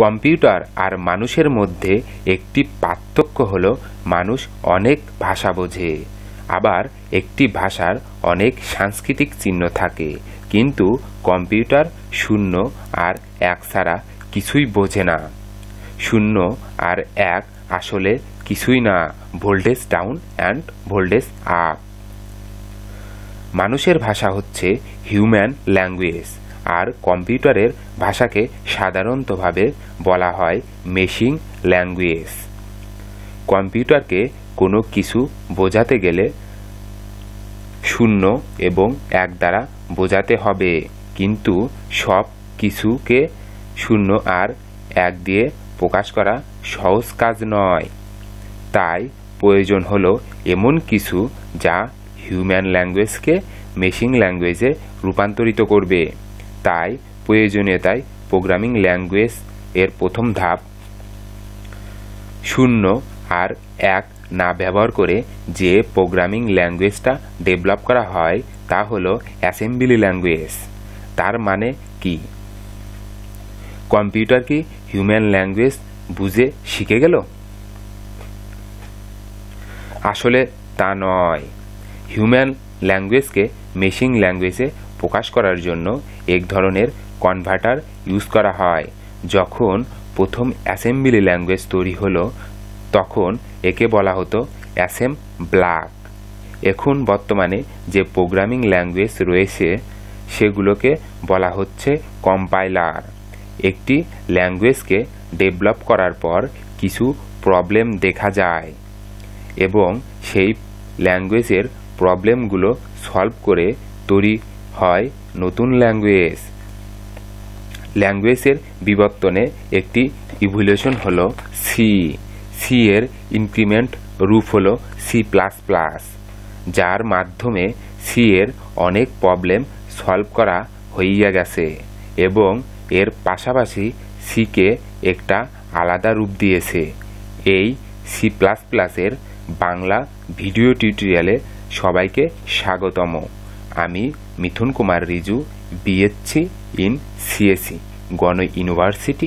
computer আর মানুষের মধ্যে একটি পার্থক্য হল মানুষ অনেক ভাষা বোঝে আবার একটি ভাষার অনেক সাংস্কৃতিক চিহ্ন থাকে কিন্তু কম্পিউটার শূন্য আর এক ছাড়া কিছুই বোঝে না শূন্য আর এক আসলে কিছুই না voltage down and voltage up মানুষের ভাষা হচ্ছে হিউম্যান ল্যাঙ্গুয়েজ আর কম্পিউটারের ভাষাকে সাধারণতভাবে বলা হয় মেশিন ল্যাঙ্গুয়েজ কম্পিউটারকে কোনো কিছু বোঝাতে গেলে শূন্য এবং এক দ্বারা বোঝাতে হবে কিন্তু সব কিছুকে শূন্য আর এক দিয়ে প্রকাশ করা সহজ কাজ নয় তাই প্রয়োজন হল এমন কিছু যা হিউম্যান ল্যাঙ্গুয়েজকে মেশিন ল্যাঙ্গুয়েজে রূপান্তরিত করবে তাই প্রয়োজনীয়তায় প্রোগ্রামিং ল্যাঙ্গুয়েজ এর প্রথম ধাপ শূন্য আর এক না ব্যবহার করে যে প্রোগ্রামিং ল্যাঙ্গুয়েজটা ডেভেলপ করা হয় তা হল অ্যাসেম্বলি ল্যাঙ্গুয়েজ তার মানে কি কম্পিউটার কি হিউম্যান ল্যাঙ্গুয়েজ বুঝে শিখে গেল আসলে তা নয় হিউম্যান ল্যাঙ্গুয়েজকে মেশিন ল্যাঙ্গুয়েজে প্রকাশ করার জন্য এক ধরনের কনভার্টার ইউজ করা হয় যখন প্রথম অ্যাসেম্বলি ল্যাঙ্গুয়েজ তৈরি হলো তখন একে বলা হতো অ্যাসেম ব্লাক এখন বর্তমানে যে প্রোগ্রামিং ল্যাঙ্গুয়েজ রয়েছে সেগুলোকে বলা হচ্ছে কম্পাইলার একটি ল্যাঙ্গুয়েজকে ডেভেলপ করার পর কিছু প্রবলেম দেখা যায় এবং সেই ল্যাঙ্গুয়েজের প্রবলেমগুলো সলভ করে তৈরি হয় নতুন ল্যাঙ্গুয়েজ ল্যাঙ্গুয়েজের বিবর্তনে একটি ইভলিউশন হল সি সি এর ইনক্রিমেন্ট রূপ হল সি প্লাস প্লাস যার মাধ্যমে সি এর অনেক প্রবলেম সলভ করা হইয়া গেছে এবং এর পাশাপাশি সিকে একটা আলাদা রূপ দিয়েছে এই সি প্লাস প্লাসের বাংলা ভিডিও টিউটোরিয়ালে সবাইকে স্বাগতম আমি মিথুন কুমার রিজু বিএসসি ইন সিএসি গণ ইউনিভার্সিটি